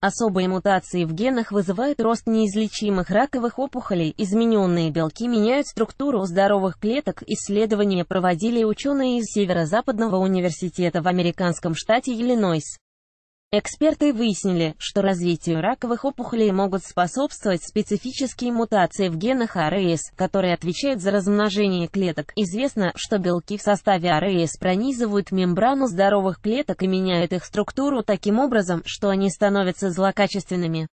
Особые мутации в генах вызывают рост неизлечимых раковых опухолей, измененные белки меняют структуру здоровых клеток. Исследования проводили ученые из Северо-Западного университета в американском штате Иллинойс. Эксперты выяснили, что развитию раковых опухолей могут способствовать специфические мутации в генах АРС, которые отвечают за размножение клеток. Известно, что белки в составе АРС пронизывают мембрану здоровых клеток и меняют их структуру таким образом, что они становятся злокачественными.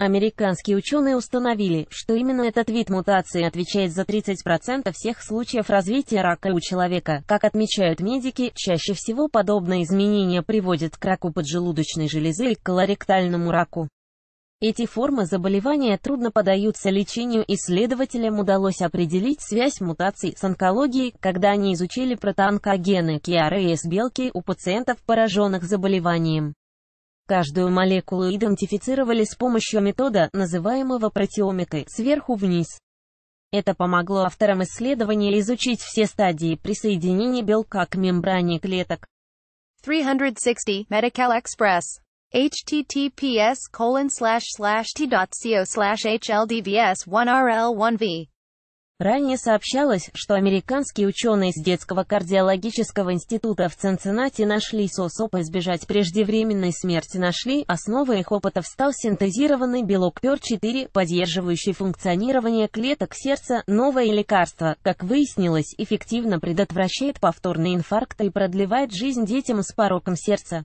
Американские ученые установили, что именно этот вид мутации отвечает за 30% всех случаев развития рака у человека. Как отмечают медики, чаще всего подобное изменение приводит к раку поджелудочной железы и к колоректальному раку. Эти формы заболевания трудно поддаются лечению, исследователям удалось определить связь мутаций с онкологией, когда они изучили протоонкогены КРС-белки у пациентов, пораженных заболеванием. Каждую молекулу идентифицировали с помощью метода, называемого протеомикой, сверху вниз. Это помогло авторам исследования изучить все стадии присоединения белка к мембране клеток. 360 Medical Express https colon slash slash t.co slash hldvs1rl1v Ранее сообщалось, что американские ученые из детского кардиологического института в Цинциннати нашли способ избежать преждевременной смерти нашли, основой их опытов стал синтезированный белок ПЕР-4, поддерживающий функционирование клеток сердца, новое лекарство, как выяснилось, эффективно предотвращает повторные инфаркты и продлевает жизнь детям с пороком сердца.